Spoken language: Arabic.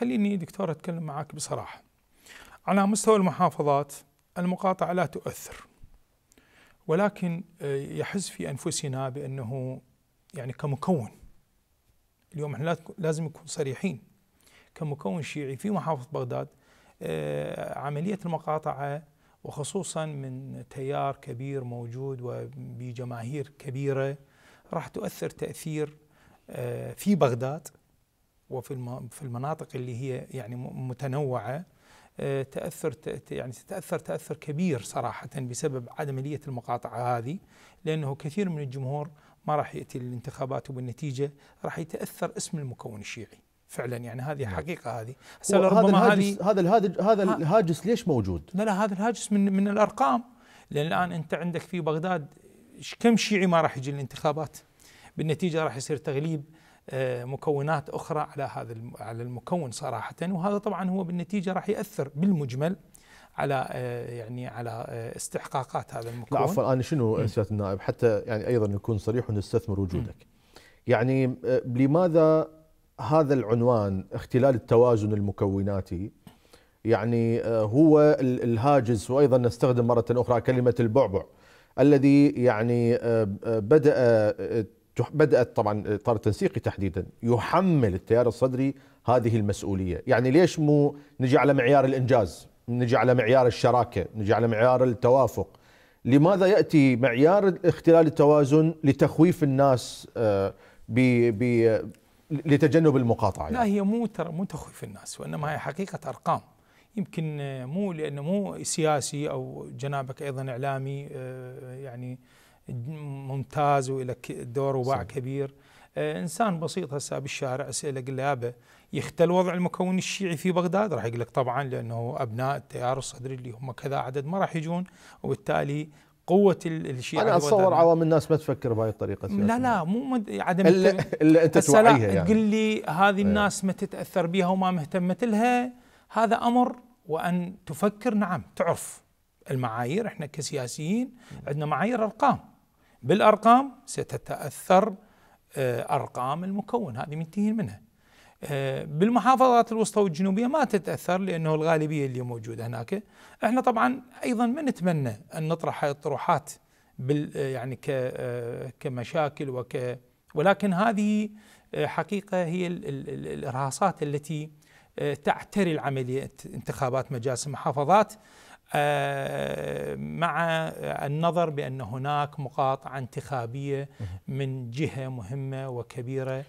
خليني دكتور أتكلم معك بصراحة على مستوى المحافظات المقاطعة لا تؤثر ولكن آه، يحز في أنفسنا بأنه يعني كمكون اليوم احنا لازم نكون صريحين كمكون شيعي في محافظة بغداد آه، عملية المقاطعة وخصوصا من تيار كبير موجود وبجماهير كبيرة راح تؤثر تأثير آه، في بغداد وفي في المناطق اللي هي يعني متنوعه آه، تاثر يعني تتاثر تاثر كبير صراحه بسبب اليه المقاطعه هذه لانه كثير من الجمهور ما راح ياتي للانتخابات وبالنتيجه راح يتاثر اسم المكون الشيعي فعلا يعني هذه نعم. حقيقه هذه ربما هذا الهاجس هذا الهاجس ليش موجود؟ لا لا هذا الهاجس من من الارقام لان الان انت عندك في بغداد كم شيعي ما راح يجي للانتخابات؟ بالنتيجه راح يصير تغليب آه، مكونات اخرى على هذا على المكون صراحه وهذا طبعا هو بالنتيجه راح ياثر بالمجمل على آه، يعني على آه، استحقاقات هذا المكون لا عفوا انا شنو سياده النائب حتى يعني ايضا نكون صريح ونستثمر وجودك يعني لماذا هذا العنوان اختلال التوازن المكوناتي يعني هو الهاجس وايضا نستخدم مره اخرى كلمه البعبع الذي يعني بدا بدأت طبعا إطار التنسيقي تحديدا يحمل التيار الصدري هذه المسؤولية يعني ليش مو نجي على معيار الإنجاز نجي على معيار الشراكة نجي على معيار التوافق لماذا يأتي معيار اختلال التوازن لتخويف الناس آه، ب ب لتجنب المقاطعة يعني. لا هي مو ترى مو تخويف الناس وإنما هي حقيقة أرقام يمكن مو لأنه مو سياسي أو جنابك أيضا إعلامي آه، يعني ممتاز وله دور وباع كبير آه، انسان بسيط هسه بالشارع اساله اقول له يابا يختل وضع المكون الشيعي في بغداد راح يقول لك طبعا لانه ابناء التيار الصدري اللي هم كذا عدد ما راح يجون وبالتالي قوه الشيعه انا اتصور عوام الناس ما تفكر بهاي الطريقه السياسية. لا لا مو مد... عدم الا الا انت توعيها يعني تقول لي هذه إيه. الناس ما تتاثر بها وما مهتمه لها هذا امر وان تفكر نعم تعرف المعايير احنا كسياسيين إيه. عندنا معايير ارقام بالأرقام ستتأثر آه، أرقام المكون هذه منتهين منها آه، بالمحافظات الوسطى والجنوبية ما تتأثر لأنه الغالبية اللي موجودة هناك احنا طبعا أيضا ما نتمنى أن نطرح هاي الطروحات بال آه، يعني كمشاكل وك ولكن هذه حقيقة هي الإرهاصات التي تعتري العملية انتخابات مجالس المحافظات آه، مع النظر بأن هناك مقاطعة انتخابية من جهة مهمة وكبيرة